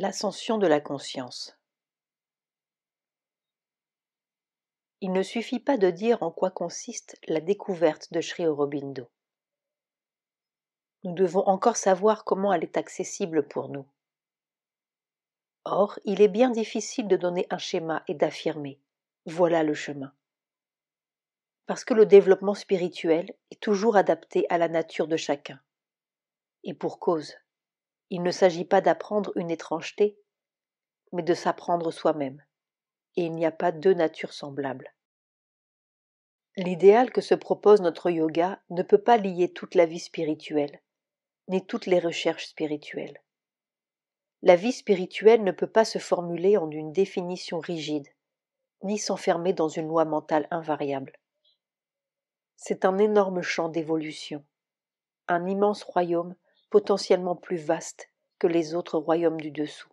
L'ascension de la conscience. Il ne suffit pas de dire en quoi consiste la découverte de Sri Aurobindo. Nous devons encore savoir comment elle est accessible pour nous. Or, il est bien difficile de donner un schéma et d'affirmer voilà le chemin. Parce que le développement spirituel est toujours adapté à la nature de chacun. Et pour cause. Il ne s'agit pas d'apprendre une étrangeté, mais de s'apprendre soi-même. Et il n'y a pas deux natures semblables. L'idéal que se propose notre yoga ne peut pas lier toute la vie spirituelle, ni toutes les recherches spirituelles. La vie spirituelle ne peut pas se formuler en une définition rigide, ni s'enfermer dans une loi mentale invariable. C'est un énorme champ d'évolution, un immense royaume potentiellement plus vaste que les autres royaumes du dessous,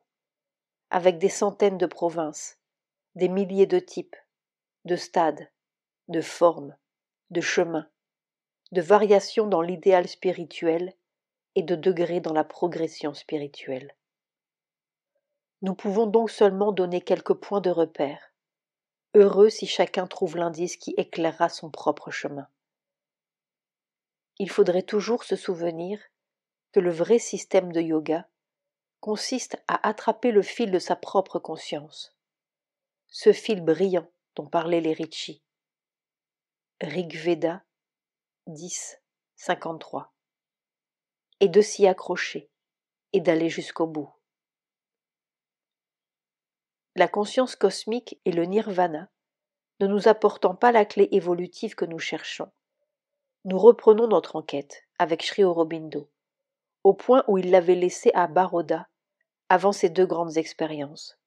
avec des centaines de provinces, des milliers de types, de stades, de formes, de chemins, de variations dans l'idéal spirituel et de degrés dans la progression spirituelle. Nous pouvons donc seulement donner quelques points de repère, heureux si chacun trouve l'indice qui éclairera son propre chemin. Il faudrait toujours se souvenir que le vrai système de yoga consiste à attraper le fil de sa propre conscience, ce fil brillant dont parlaient les Ricci. Rig Veda 10, 53. Et de s'y accrocher et d'aller jusqu'au bout. La conscience cosmique et le nirvana ne nous apportant pas la clé évolutive que nous cherchons, nous reprenons notre enquête avec Sri Aurobindo au point où il l'avait laissé à Baroda, avant ses deux grandes expériences.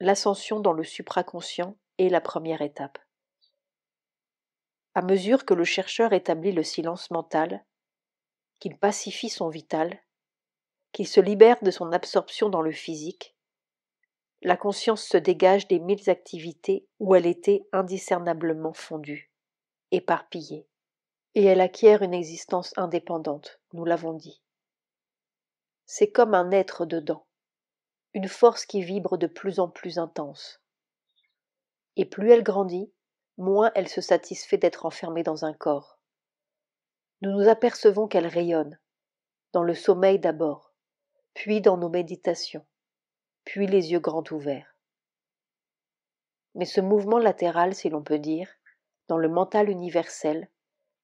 L'ascension dans le supraconscient est la première étape. À mesure que le chercheur établit le silence mental, qu'il pacifie son vital, qu'il se libère de son absorption dans le physique, la conscience se dégage des mille activités où elle était indiscernablement fondue, éparpillée, et elle acquiert une existence indépendante, nous l'avons dit. C'est comme un être dedans, une force qui vibre de plus en plus intense. Et plus elle grandit, moins elle se satisfait d'être enfermée dans un corps. Nous nous apercevons qu'elle rayonne, dans le sommeil d'abord, puis dans nos méditations, puis les yeux grands ouverts. Mais ce mouvement latéral, si l'on peut dire, dans le mental universel,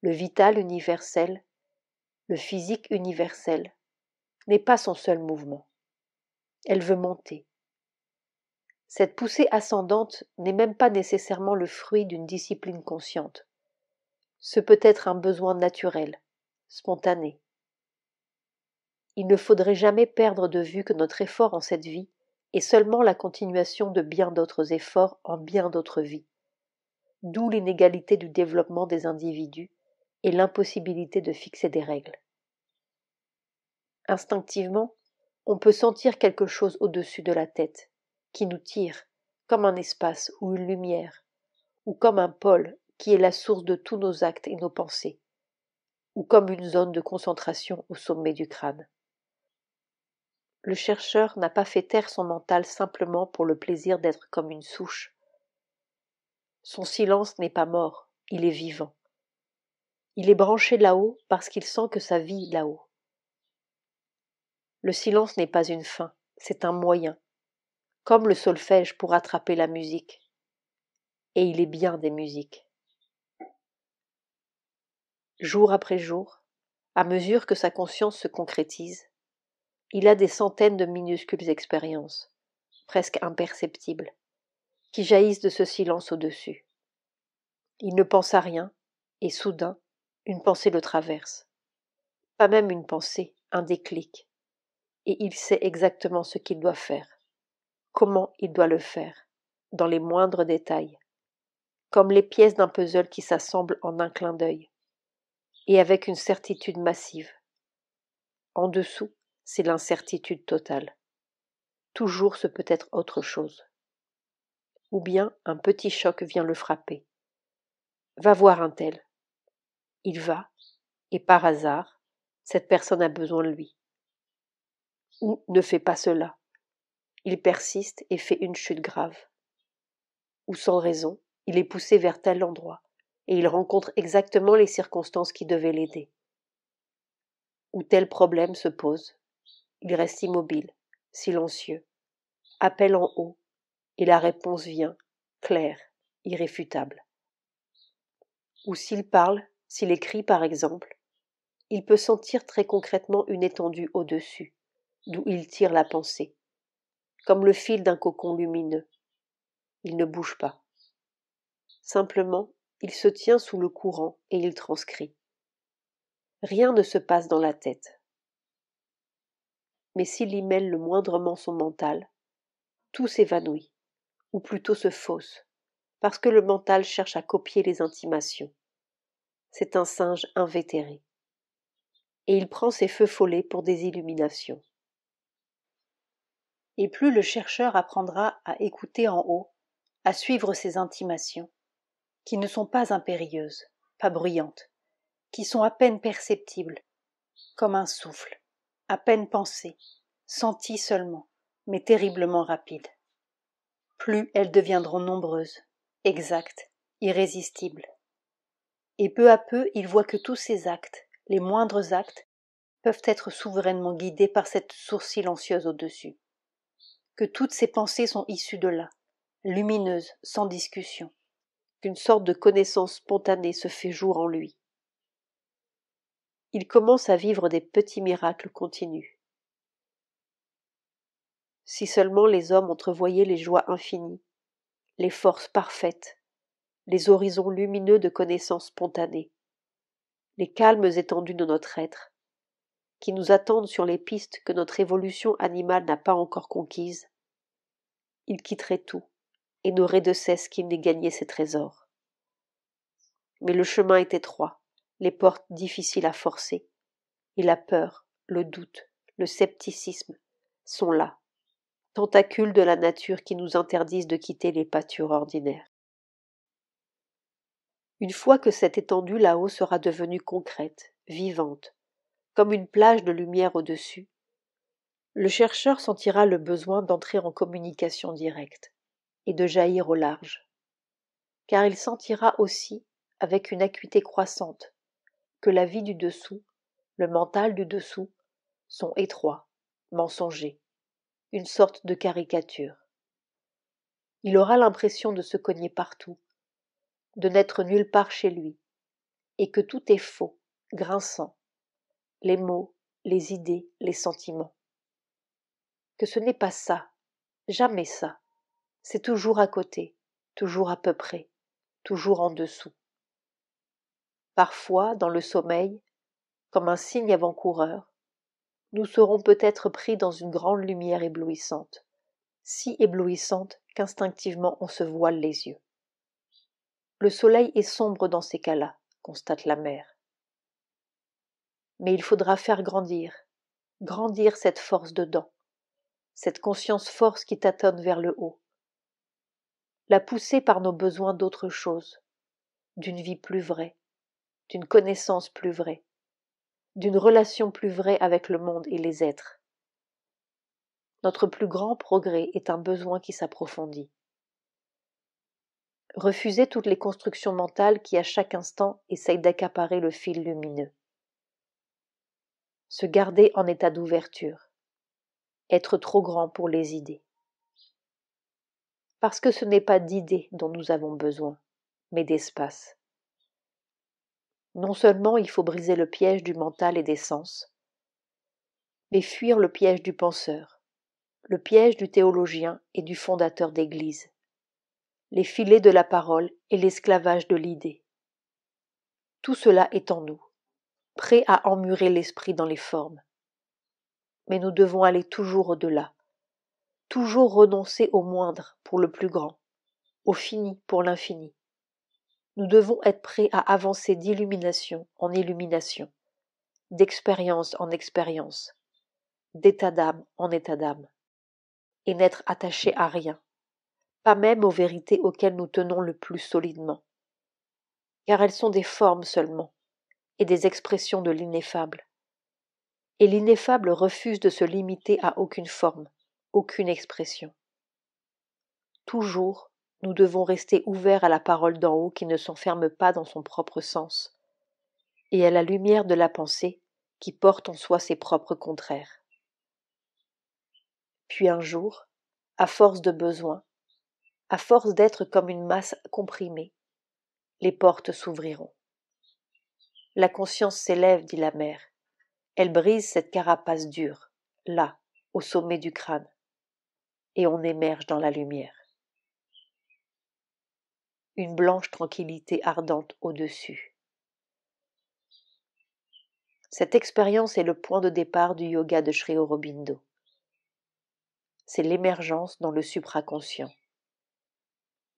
le vital universel, le physique universel, n'est pas son seul mouvement. Elle veut monter. Cette poussée ascendante n'est même pas nécessairement le fruit d'une discipline consciente. Ce peut être un besoin naturel, spontané. Il ne faudrait jamais perdre de vue que notre effort en cette vie est seulement la continuation de bien d'autres efforts en bien d'autres vies, d'où l'inégalité du développement des individus et l'impossibilité de fixer des règles. Instinctivement, on peut sentir quelque chose au-dessus de la tête, qui nous tire, comme un espace ou une lumière, ou comme un pôle qui est la source de tous nos actes et nos pensées, ou comme une zone de concentration au sommet du crâne. Le chercheur n'a pas fait taire son mental simplement pour le plaisir d'être comme une souche. Son silence n'est pas mort, il est vivant. Il est branché là-haut parce qu'il sent que sa vie là-haut. Le silence n'est pas une fin, c'est un moyen, comme le solfège pour attraper la musique. Et il est bien des musiques. Jour après jour, à mesure que sa conscience se concrétise, il a des centaines de minuscules expériences, presque imperceptibles, qui jaillissent de ce silence au-dessus. Il ne pense à rien, et soudain, une pensée le traverse. Pas même une pensée, un déclic. Et il sait exactement ce qu'il doit faire, comment il doit le faire, dans les moindres détails, comme les pièces d'un puzzle qui s'assemblent en un clin d'œil, et avec une certitude massive. En dessous, c'est l'incertitude totale. Toujours ce peut être autre chose. Ou bien un petit choc vient le frapper. Va voir un tel il va, et par hasard, cette personne a besoin de lui. Ou ne fait pas cela. Il persiste et fait une chute grave. Ou sans raison, il est poussé vers tel endroit, et il rencontre exactement les circonstances qui devaient l'aider. Ou tel problème se pose. Il reste immobile, silencieux, appelle en haut, et la réponse vient, claire, irréfutable. Ou s'il parle, s'il écrit, par exemple, il peut sentir très concrètement une étendue au-dessus, d'où il tire la pensée, comme le fil d'un cocon lumineux. Il ne bouge pas. Simplement, il se tient sous le courant et il transcrit. Rien ne se passe dans la tête. Mais s'il y mêle le moindrement son mental, tout s'évanouit, ou plutôt se fausse, parce que le mental cherche à copier les intimations c'est un singe invétéré. Et il prend ses feux follets pour des illuminations. Et plus le chercheur apprendra à écouter en haut, à suivre ses intimations, qui ne sont pas impérieuses, pas bruyantes, qui sont à peine perceptibles, comme un souffle, à peine pensé, senti seulement, mais terriblement rapide. Plus elles deviendront nombreuses, exactes, irrésistibles et peu à peu il voit que tous ses actes, les moindres actes, peuvent être souverainement guidés par cette source silencieuse au-dessus, que toutes ses pensées sont issues de là, lumineuses, sans discussion, qu'une sorte de connaissance spontanée se fait jour en lui. Il commence à vivre des petits miracles continus. Si seulement les hommes entrevoyaient les joies infinies, les forces parfaites, les horizons lumineux de connaissances spontanées, les calmes étendus de notre être, qui nous attendent sur les pistes que notre évolution animale n'a pas encore conquises, il quitterait tout et n'aurait de cesse qu'il n'ait gagné ses trésors. Mais le chemin est étroit, les portes difficiles à forcer, et la peur, le doute, le scepticisme sont là, tentacules de la nature qui nous interdisent de quitter les pâtures ordinaires une fois que cette étendue là-haut sera devenue concrète, vivante, comme une plage de lumière au-dessus, le chercheur sentira le besoin d'entrer en communication directe et de jaillir au large, car il sentira aussi, avec une acuité croissante, que la vie du dessous, le mental du dessous, sont étroits, mensongers, une sorte de caricature. Il aura l'impression de se cogner partout, de n'être nulle part chez lui, et que tout est faux, grinçant, les mots, les idées, les sentiments. Que ce n'est pas ça, jamais ça, c'est toujours à côté, toujours à peu près, toujours en dessous. Parfois, dans le sommeil, comme un signe avant-coureur, nous serons peut-être pris dans une grande lumière éblouissante, si éblouissante qu'instinctivement on se voile les yeux. Le soleil est sombre dans ces cas-là, constate la mère. Mais il faudra faire grandir, grandir cette force dedans, cette conscience force qui tâtonne vers le haut, la pousser par nos besoins d'autre chose, d'une vie plus vraie, d'une connaissance plus vraie, d'une relation plus vraie avec le monde et les êtres. Notre plus grand progrès est un besoin qui s'approfondit refuser toutes les constructions mentales qui à chaque instant essayent d'accaparer le fil lumineux. Se garder en état d'ouverture. Être trop grand pour les idées. Parce que ce n'est pas d'idées dont nous avons besoin, mais d'espace. Non seulement il faut briser le piège du mental et des sens, mais fuir le piège du penseur, le piège du théologien et du fondateur d'Église les filets de la parole et l'esclavage de l'idée. Tout cela est en nous, prêt à emmurer l'esprit dans les formes. Mais nous devons aller toujours au-delà, toujours renoncer au moindre pour le plus grand, au fini pour l'infini. Nous devons être prêts à avancer d'illumination en illumination, d'expérience en expérience, d'état d'âme en état d'âme, et n'être attachés à rien, pas même aux vérités auxquelles nous tenons le plus solidement, car elles sont des formes seulement et des expressions de l'ineffable. Et l'ineffable refuse de se limiter à aucune forme, aucune expression. Toujours, nous devons rester ouverts à la parole d'en haut qui ne s'enferme pas dans son propre sens, et à la lumière de la pensée qui porte en soi ses propres contraires. Puis un jour, à force de besoin, à force d'être comme une masse comprimée, les portes s'ouvriront. La conscience s'élève, dit la mère. Elle brise cette carapace dure, là, au sommet du crâne, et on émerge dans la lumière. Une blanche tranquillité ardente au-dessus. Cette expérience est le point de départ du yoga de Sri Aurobindo. C'est l'émergence dans le supraconscient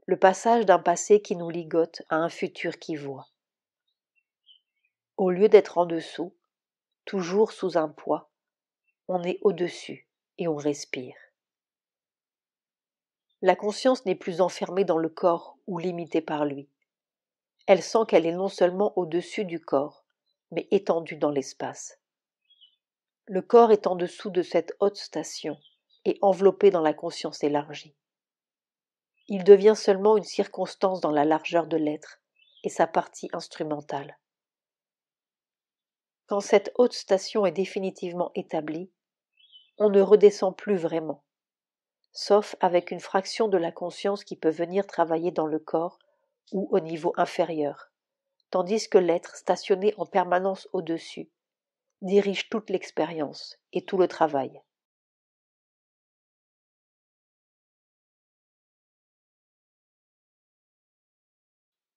le passage d'un passé qui nous ligote à un futur qui voit. Au lieu d'être en dessous, toujours sous un poids, on est au-dessus et on respire. La conscience n'est plus enfermée dans le corps ou limitée par lui. Elle sent qu'elle est non seulement au-dessus du corps, mais étendue dans l'espace. Le corps est en dessous de cette haute station et enveloppé dans la conscience élargie. Il devient seulement une circonstance dans la largeur de l'être et sa partie instrumentale. Quand cette haute station est définitivement établie, on ne redescend plus vraiment, sauf avec une fraction de la conscience qui peut venir travailler dans le corps ou au niveau inférieur, tandis que l'être stationné en permanence au-dessus dirige toute l'expérience et tout le travail.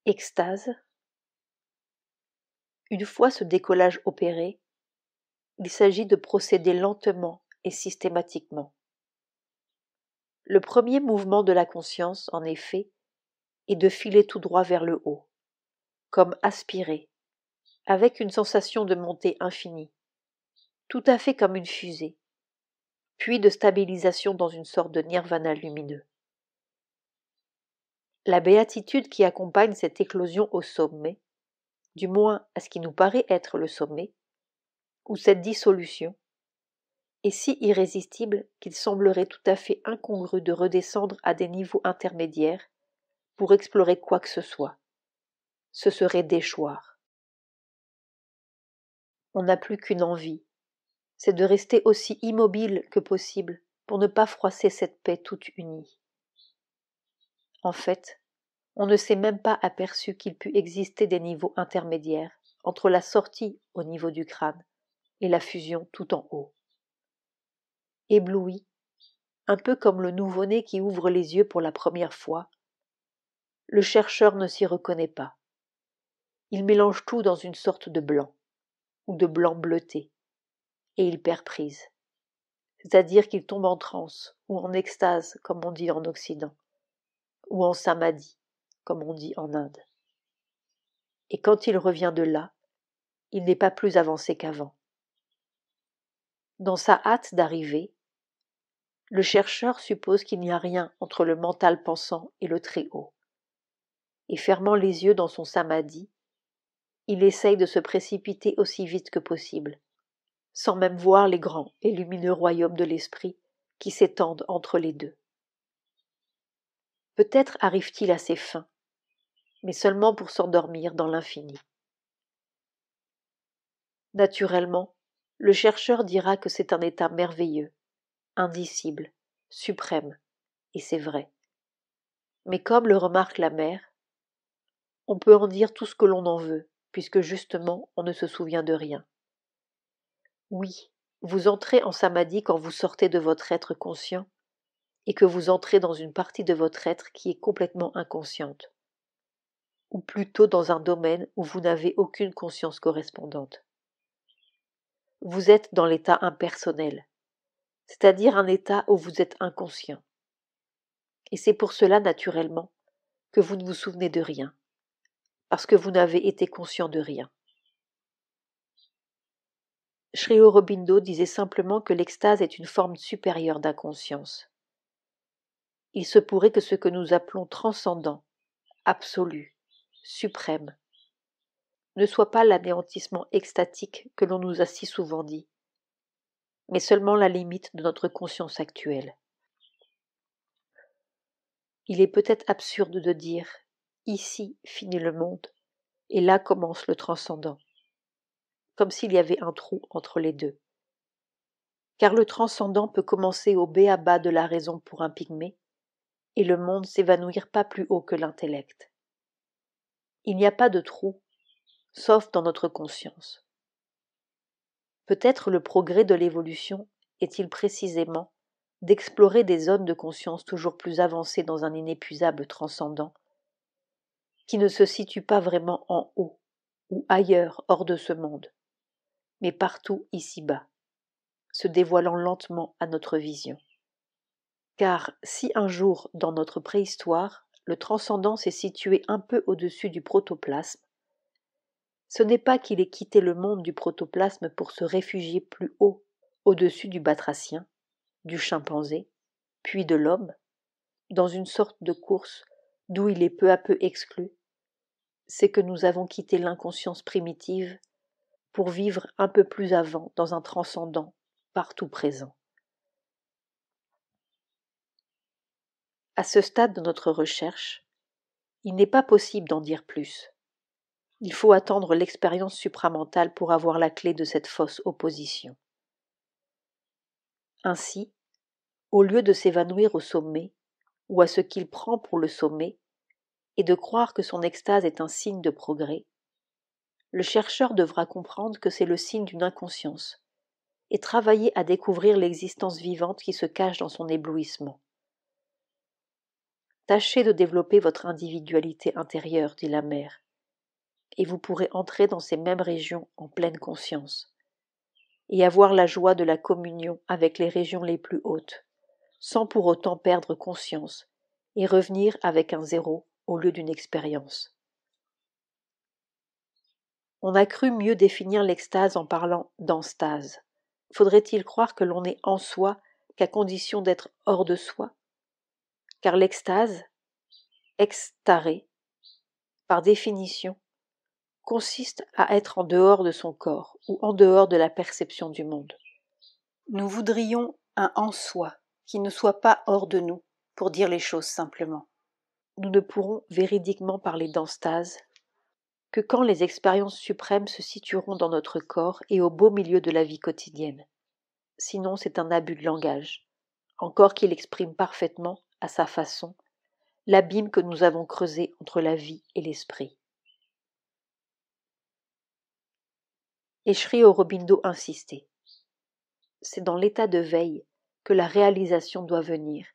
extase. Une fois ce décollage opéré, il s'agit de procéder lentement et systématiquement. Le premier mouvement de la conscience, en effet, est de filer tout droit vers le haut, comme aspirer, avec une sensation de montée infinie, tout à fait comme une fusée, puis de stabilisation dans une sorte de nirvana lumineux. La béatitude qui accompagne cette éclosion au sommet, du moins à ce qui nous paraît être le sommet, ou cette dissolution, est si irrésistible qu'il semblerait tout à fait incongru de redescendre à des niveaux intermédiaires pour explorer quoi que ce soit. Ce serait déchoir. On n'a plus qu'une envie, c'est de rester aussi immobile que possible pour ne pas froisser cette paix toute unie. En fait, on ne s'est même pas aperçu qu'il pût exister des niveaux intermédiaires entre la sortie au niveau du crâne et la fusion tout en haut. Ébloui, un peu comme le nouveau-né qui ouvre les yeux pour la première fois, le chercheur ne s'y reconnaît pas. Il mélange tout dans une sorte de blanc, ou de blanc bleuté, et il perd prise. C'est-à-dire qu'il tombe en transe, ou en extase, comme on dit en Occident ou en samadhi, comme on dit en Inde. Et quand il revient de là, il n'est pas plus avancé qu'avant. Dans sa hâte d'arriver, le chercheur suppose qu'il n'y a rien entre le mental pensant et le Très-Haut. Et fermant les yeux dans son samadhi, il essaye de se précipiter aussi vite que possible, sans même voir les grands et lumineux royaumes de l'esprit qui s'étendent entre les deux. Peut-être arrive-t-il à ses fins, mais seulement pour s'endormir dans l'infini. Naturellement, le chercheur dira que c'est un état merveilleux, indicible, suprême, et c'est vrai. Mais comme le remarque la mère, on peut en dire tout ce que l'on en veut, puisque justement on ne se souvient de rien. Oui, vous entrez en samadhi quand vous sortez de votre être conscient, et que vous entrez dans une partie de votre être qui est complètement inconsciente, ou plutôt dans un domaine où vous n'avez aucune conscience correspondante. Vous êtes dans l'état impersonnel, c'est-à-dire un état où vous êtes inconscient. Et c'est pour cela, naturellement, que vous ne vous souvenez de rien, parce que vous n'avez été conscient de rien. Sri Aurobindo disait simplement que l'extase est une forme supérieure d'inconscience il se pourrait que ce que nous appelons transcendant, absolu, suprême, ne soit pas l'anéantissement extatique que l'on nous a si souvent dit, mais seulement la limite de notre conscience actuelle. Il est peut-être absurde de dire Ici finit le monde, et là commence le transcendant, comme s'il y avait un trou entre les deux. Car le transcendant peut commencer au bas de la raison pour un pygmée, et le monde s'évanouir pas plus haut que l'intellect. Il n'y a pas de trou, sauf dans notre conscience. Peut-être le progrès de l'évolution est-il précisément d'explorer des zones de conscience toujours plus avancées dans un inépuisable transcendant, qui ne se situe pas vraiment en haut ou ailleurs hors de ce monde, mais partout ici-bas, se dévoilant lentement à notre vision. Car si un jour, dans notre préhistoire, le transcendant s'est situé un peu au-dessus du protoplasme, ce n'est pas qu'il ait quitté le monde du protoplasme pour se réfugier plus haut, au-dessus du batracien, du chimpanzé, puis de l'homme, dans une sorte de course d'où il est peu à peu exclu, c'est que nous avons quitté l'inconscience primitive pour vivre un peu plus avant dans un transcendant partout présent. À ce stade de notre recherche, il n'est pas possible d'en dire plus. Il faut attendre l'expérience supramentale pour avoir la clé de cette fausse opposition. Ainsi, au lieu de s'évanouir au sommet, ou à ce qu'il prend pour le sommet, et de croire que son extase est un signe de progrès, le chercheur devra comprendre que c'est le signe d'une inconscience, et travailler à découvrir l'existence vivante qui se cache dans son éblouissement. Tâchez de développer votre individualité intérieure, dit la mère, et vous pourrez entrer dans ces mêmes régions en pleine conscience, et avoir la joie de la communion avec les régions les plus hautes, sans pour autant perdre conscience, et revenir avec un zéro au lieu d'une expérience. On a cru mieux définir l'extase en parlant d'enstase. Faudrait-il croire que l'on est en soi qu'à condition d'être hors de soi car l'extase, extaré, par définition, consiste à être en dehors de son corps ou en dehors de la perception du monde. Nous voudrions un en soi qui ne soit pas hors de nous, pour dire les choses simplement. Nous ne pourrons véridiquement parler d'enstase que quand les expériences suprêmes se situeront dans notre corps et au beau milieu de la vie quotidienne. Sinon, c'est un abus de langage, encore qu'il exprime parfaitement à sa façon, l'abîme que nous avons creusé entre la vie et l'esprit. Et au Aurobindo insistait. C'est dans l'état de veille que la réalisation doit venir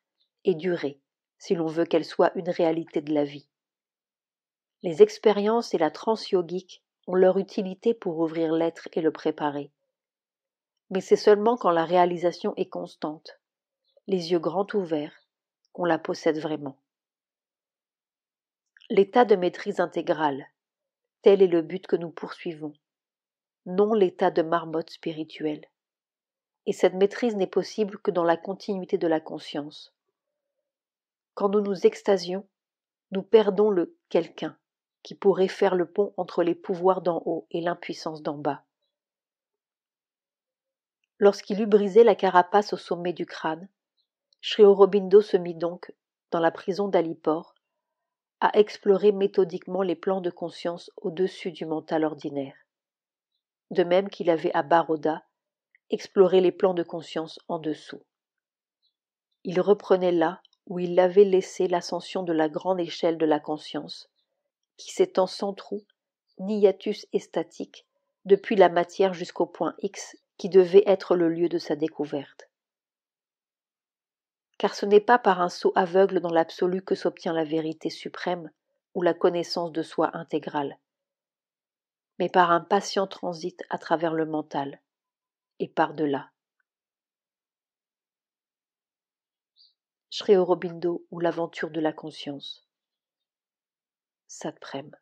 et durer si l'on veut qu'elle soit une réalité de la vie. Les expériences et la transe yogique ont leur utilité pour ouvrir l'être et le préparer. Mais c'est seulement quand la réalisation est constante, les yeux grands ouverts, on la possède vraiment. L'état de maîtrise intégrale, tel est le but que nous poursuivons, non l'état de marmotte spirituelle. Et cette maîtrise n'est possible que dans la continuité de la conscience. Quand nous nous extasions, nous perdons le quelqu'un qui pourrait faire le pont entre les pouvoirs d'en haut et l'impuissance d'en bas. Lorsqu'il eut brisé la carapace au sommet du crâne, Shri aurobindo se mit donc, dans la prison d'Alipore, à explorer méthodiquement les plans de conscience au-dessus du mental ordinaire, de même qu'il avait à Baroda exploré les plans de conscience en dessous. Il reprenait là où il avait laissé l'ascension de la grande échelle de la conscience, qui s'étend sans trou, ni hiatus statique, depuis la matière jusqu'au point X qui devait être le lieu de sa découverte car ce n'est pas par un saut aveugle dans l'absolu que s'obtient la vérité suprême ou la connaissance de soi intégrale, mais par un patient transit à travers le mental et par-delà. Sri Aurobindo ou l'aventure de la conscience. Satprem.